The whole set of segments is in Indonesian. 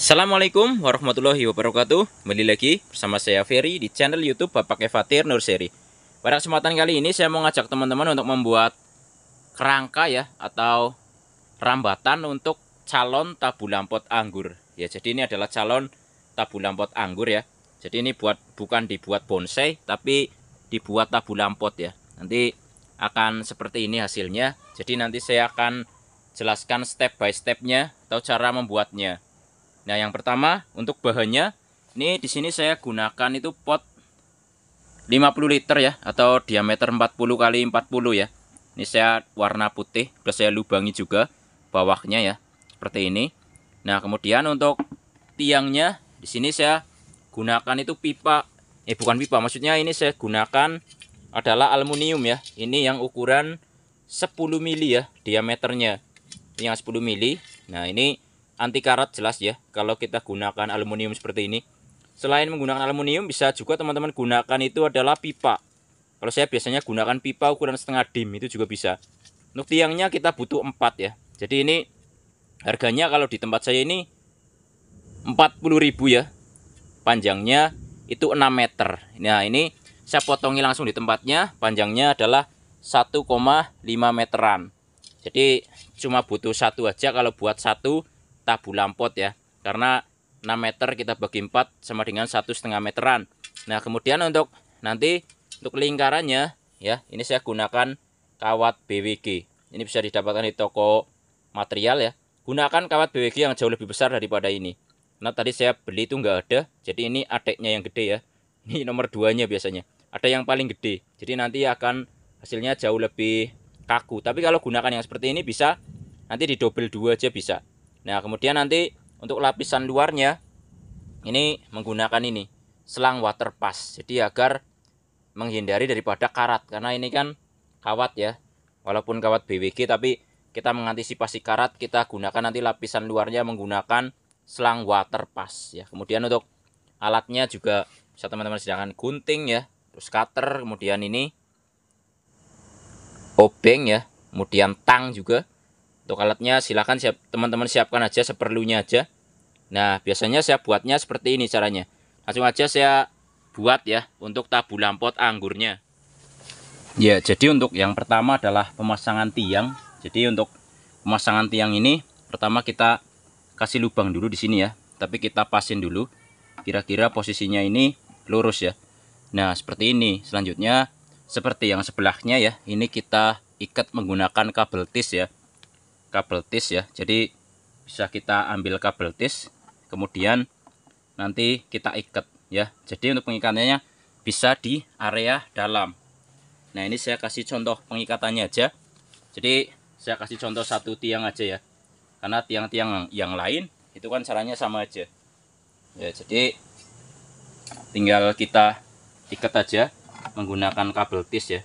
Assalamualaikum warahmatullahi wabarakatuh Kembali lagi bersama saya Ferry di channel youtube Bapak Evatir Nurseri Pada kesempatan kali ini saya mau ngajak teman-teman untuk membuat kerangka ya Atau rambatan untuk calon tabu lampot anggur Ya jadi ini adalah calon tabu lampot anggur ya Jadi ini buat bukan dibuat bonsai tapi dibuat tabu lampot ya Nanti akan seperti ini hasilnya Jadi nanti saya akan jelaskan step by stepnya atau cara membuatnya Nah, yang pertama untuk bahannya, ini di sini saya gunakan itu pot 50 liter ya atau diameter 40 kali 40 ya. Ini saya warna putih, sudah saya lubangi juga bawahnya ya, seperti ini. Nah, kemudian untuk tiangnya di sini saya gunakan itu pipa eh bukan pipa, maksudnya ini saya gunakan adalah aluminium ya. Ini yang ukuran 10 mili ya diameternya. Ini yang 10 mili. Nah, ini anti karat jelas ya kalau kita gunakan aluminium seperti ini selain menggunakan aluminium bisa juga teman-teman gunakan itu adalah pipa kalau saya biasanya gunakan pipa ukuran setengah dim itu juga bisa untuk tiangnya kita butuh 4 ya jadi ini harganya kalau di tempat saya ini 40.000 ya panjangnya itu 6 meter nah ini saya potongi langsung di tempatnya panjangnya adalah 1,5 meteran jadi cuma butuh satu aja kalau buat satu tabu lampot ya karena 6 meter kita bagi 4 sama dengan satu setengah meteran nah kemudian untuk nanti untuk lingkarannya ya ini saya gunakan kawat BWG ini bisa didapatkan di toko material ya gunakan kawat BWG yang jauh lebih besar daripada ini nah tadi saya beli itu nggak ada jadi ini adeknya yang gede ya ini nomor duanya biasanya ada yang paling gede jadi nanti akan hasilnya jauh lebih kaku tapi kalau gunakan yang seperti ini bisa nanti di double dua aja bisa Nah, kemudian nanti untuk lapisan luarnya ini menggunakan ini selang water Jadi agar menghindari daripada karat karena ini kan kawat ya. Walaupun kawat BWG tapi kita mengantisipasi karat kita gunakan nanti lapisan luarnya menggunakan selang water ya. Kemudian untuk alatnya juga bisa teman-teman sedangkan gunting ya, terus cutter, kemudian ini obeng ya, kemudian tang juga untuk gitu. alatnya silahkan siap, teman-teman siapkan aja seperlunya aja. Nah biasanya saya buatnya seperti ini caranya. Langsung aja saya buat ya untuk tabu lampot anggurnya. Ya jadi untuk yang pertama adalah pemasangan tiang. Jadi untuk pemasangan tiang ini pertama kita kasih lubang dulu di sini ya. Tapi kita pasin dulu. Kira-kira posisinya ini lurus ya. Nah seperti ini. Selanjutnya seperti yang sebelahnya ya. Ini kita ikat menggunakan kabel tis ya kabel tis ya jadi bisa kita ambil kabel tis kemudian nanti kita ikat ya jadi untuk pengikatannya bisa di area dalam nah ini saya kasih contoh pengikatannya aja jadi saya kasih contoh satu tiang aja ya karena tiang-tiang yang lain itu kan caranya sama aja ya jadi tinggal kita ikat aja menggunakan kabel tis ya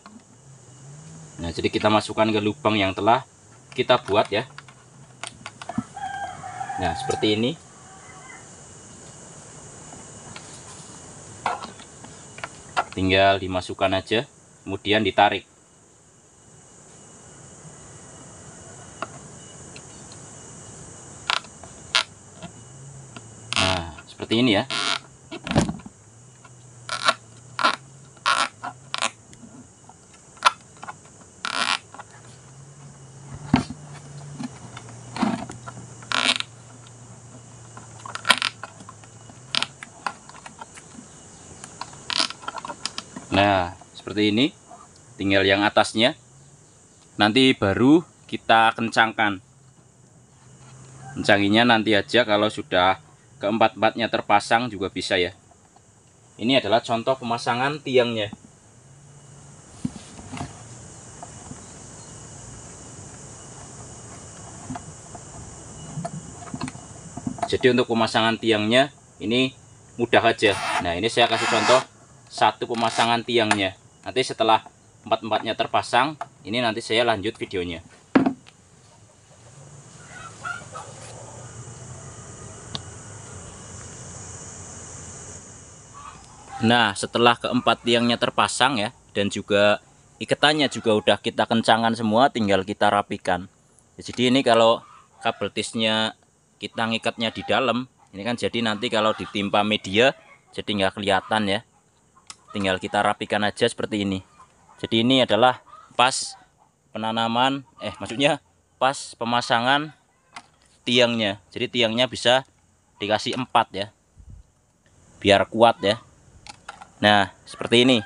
nah jadi kita masukkan ke lubang yang telah kita buat ya nah seperti ini tinggal dimasukkan aja kemudian ditarik nah seperti ini ya Nah, seperti ini. Tinggal yang atasnya. Nanti baru kita kencangkan. Kencanginya nanti aja kalau sudah keempat-empatnya terpasang juga bisa ya. Ini adalah contoh pemasangan tiangnya. Jadi untuk pemasangan tiangnya ini mudah aja. Nah, ini saya kasih contoh satu pemasangan tiangnya nanti setelah empat-empatnya terpasang ini nanti saya lanjut videonya Nah, setelah keempat tiangnya terpasang ya, dan juga iketannya juga udah kita kencangkan semua, tinggal kita rapikan. Ya, jadi ini kalau kabel tisnya kita ngikatnya di dalam, ini kan jadi nanti kalau ditimpa media, jadi nggak kelihatan ya tinggal kita rapikan aja seperti ini jadi ini adalah pas penanaman eh maksudnya pas pemasangan tiangnya jadi tiangnya bisa dikasih empat ya biar kuat ya nah seperti ini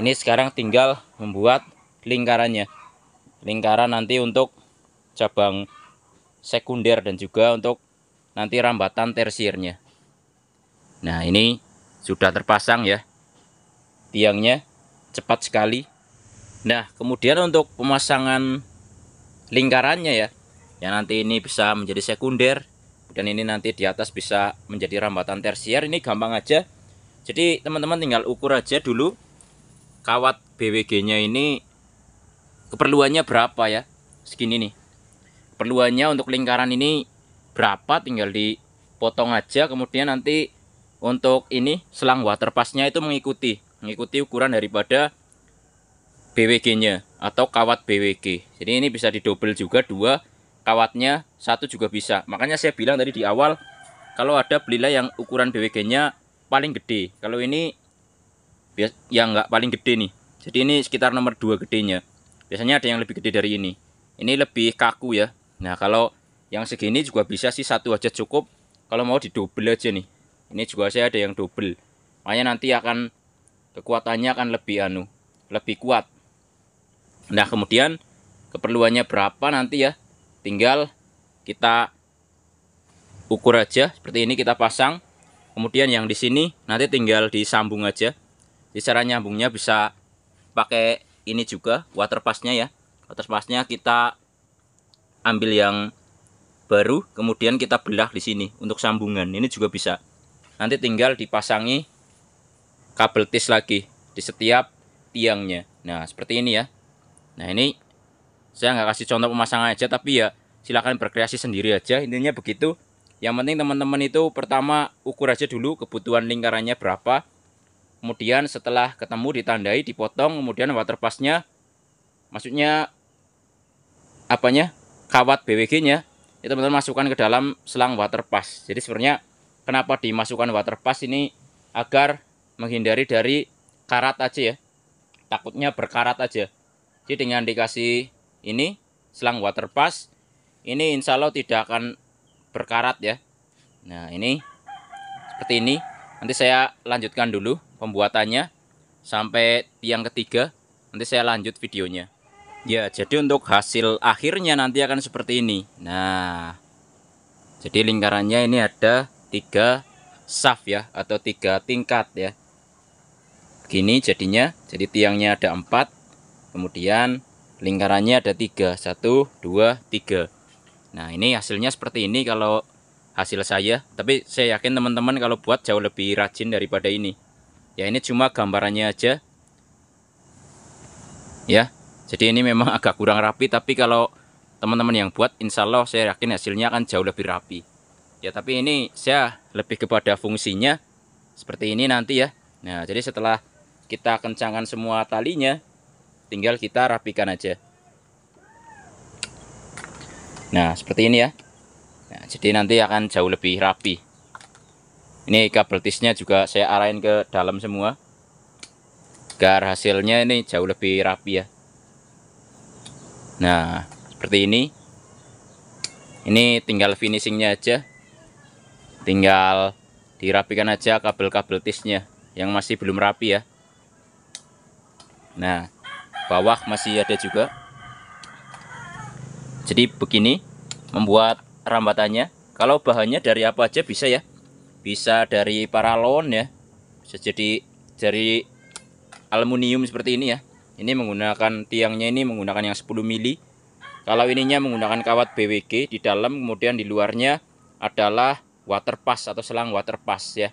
ini sekarang tinggal membuat lingkarannya lingkaran nanti untuk cabang sekunder dan juga untuk nanti rambatan tersiernya. nah ini sudah terpasang ya tiangnya cepat sekali nah kemudian untuk pemasangan lingkarannya ya yang nanti ini bisa menjadi sekunder dan ini nanti di atas bisa menjadi rambatan tersier ini gampang aja jadi teman-teman tinggal ukur aja dulu kawat BWG nya ini keperluannya berapa ya segini nih keperluannya untuk lingkaran ini berapa tinggal dipotong aja kemudian nanti untuk ini selang waterpassnya itu mengikuti mengikuti ukuran daripada BWG-nya atau kawat BWG. Jadi ini bisa didobel juga dua kawatnya satu juga bisa. Makanya saya bilang tadi di awal kalau ada belilah yang ukuran BWG-nya paling gede. Kalau ini yang nggak paling gede nih. Jadi ini sekitar nomor dua gedenya. Biasanya ada yang lebih gede dari ini. Ini lebih kaku ya. Nah kalau yang segini juga bisa sih satu aja cukup. Kalau mau didobel aja nih. Ini juga saya ada yang double. Makanya nanti akan kekuatannya akan lebih anu lebih kuat nah kemudian keperluannya berapa nanti ya tinggal kita ukur aja seperti ini kita pasang kemudian yang di sini nanti tinggal disambung aja di cara nyambungnya bisa pakai ini juga water pass-nya ya water pass-nya kita ambil yang baru kemudian kita belah di sini untuk sambungan ini juga bisa nanti tinggal dipasangi kabel tis lagi di setiap tiangnya. Nah, seperti ini ya. Nah, ini saya nggak kasih contoh pemasangan aja, tapi ya silahkan berkreasi sendiri aja. Intinya begitu. Yang penting teman-teman itu pertama ukur aja dulu kebutuhan lingkarannya berapa. Kemudian setelah ketemu ditandai, dipotong, kemudian waterpassnya, maksudnya apanya kawat BWG-nya, ya teman-teman masukkan ke dalam selang waterpass. Jadi sebenarnya kenapa dimasukkan waterpass ini agar menghindari dari karat aja ya takutnya berkarat aja jadi dengan dikasih ini selang water pass ini insya Allah tidak akan berkarat ya nah ini seperti ini nanti saya lanjutkan dulu pembuatannya sampai tiang ketiga nanti saya lanjut videonya ya jadi untuk hasil akhirnya nanti akan seperti ini nah jadi lingkarannya ini ada tiga saf ya atau tiga tingkat ya begini jadinya jadi tiangnya ada empat kemudian lingkarannya ada tiga satu dua tiga nah ini hasilnya seperti ini kalau hasil saya tapi saya yakin teman-teman kalau buat jauh lebih rajin daripada ini ya ini cuma gambarannya aja ya jadi ini memang agak kurang rapi tapi kalau teman-teman yang buat insya Allah saya yakin hasilnya akan jauh lebih rapi ya tapi ini saya lebih kepada fungsinya seperti ini nanti ya Nah, jadi setelah kita kencangkan semua talinya tinggal kita rapikan aja nah seperti ini ya nah, jadi nanti akan jauh lebih rapi ini kabel tisnya juga saya arahin ke dalam semua agar hasilnya ini jauh lebih rapi ya nah seperti ini ini tinggal finishingnya aja tinggal dirapikan aja kabel-kabel tisnya yang masih belum rapi ya Nah, bawah masih ada juga. Jadi begini membuat rambatannya. Kalau bahannya dari apa aja bisa ya. Bisa dari paralon ya. Bisa jadi dari aluminium seperti ini ya. Ini menggunakan tiangnya ini menggunakan yang 10 mili. Kalau ininya menggunakan kawat BWG di dalam kemudian di luarnya adalah water atau selang water ya.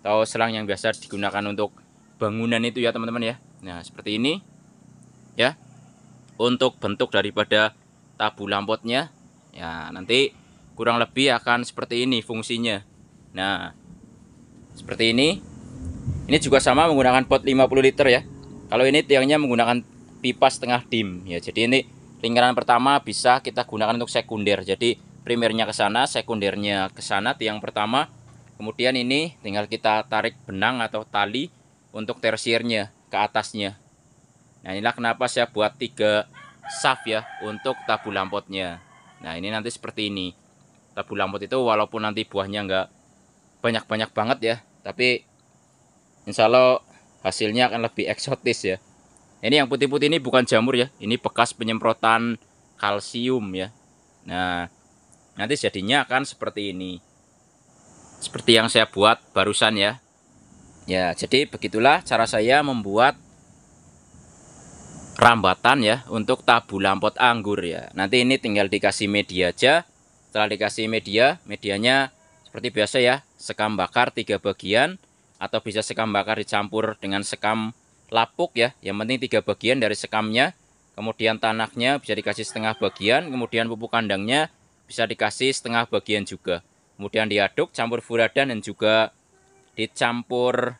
Atau selang yang biasa digunakan untuk bangunan itu ya teman-teman ya. Nah, seperti ini. Ya. Untuk bentuk daripada tabu lampotnya, ya nanti kurang lebih akan seperti ini fungsinya. Nah, seperti ini. Ini juga sama menggunakan pot 50 liter ya. Kalau ini tiangnya menggunakan pipa setengah dim ya. Jadi ini lingkaran pertama bisa kita gunakan untuk sekunder. Jadi primernya ke sana, sekundernya ke sana tiang pertama. Kemudian ini tinggal kita tarik benang atau tali untuk tersiernya ke atasnya. Nah inilah kenapa saya buat tiga saf ya untuk tabu lampotnya. Nah ini nanti seperti ini. Tabu lampot itu walaupun nanti buahnya nggak banyak-banyak banget ya. Tapi insya Allah hasilnya akan lebih eksotis ya. Ini yang putih-putih ini bukan jamur ya. Ini bekas penyemprotan kalsium ya. Nah nanti jadinya akan seperti ini. Seperti yang saya buat barusan ya. Ya, jadi begitulah cara saya membuat rambatan ya untuk tabu lampot anggur ya. Nanti ini tinggal dikasih media aja. Setelah dikasih media, medianya seperti biasa ya, sekam bakar tiga bagian atau bisa sekam bakar dicampur dengan sekam lapuk ya. Yang penting tiga bagian dari sekamnya. Kemudian tanahnya bisa dikasih setengah bagian, kemudian pupuk kandangnya bisa dikasih setengah bagian juga. Kemudian diaduk, campur furadan dan juga dicampur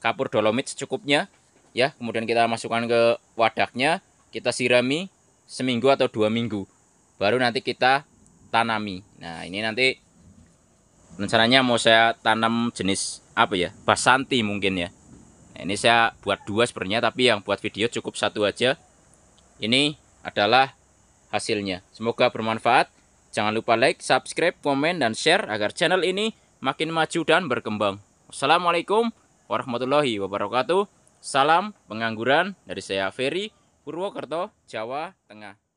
kapur dolomit secukupnya ya kemudian kita masukkan ke wadahnya kita sirami seminggu atau dua minggu baru nanti kita tanami nah ini nanti rencananya mau saya tanam jenis apa ya basanti mungkin ya nah, ini saya buat dua sebenarnya tapi yang buat video cukup satu aja ini adalah hasilnya semoga bermanfaat Jangan lupa like, subscribe, komen, dan share agar channel ini makin maju dan berkembang. Assalamualaikum warahmatullahi wabarakatuh. Salam pengangguran dari saya Ferry Purwokerto, Jawa Tengah.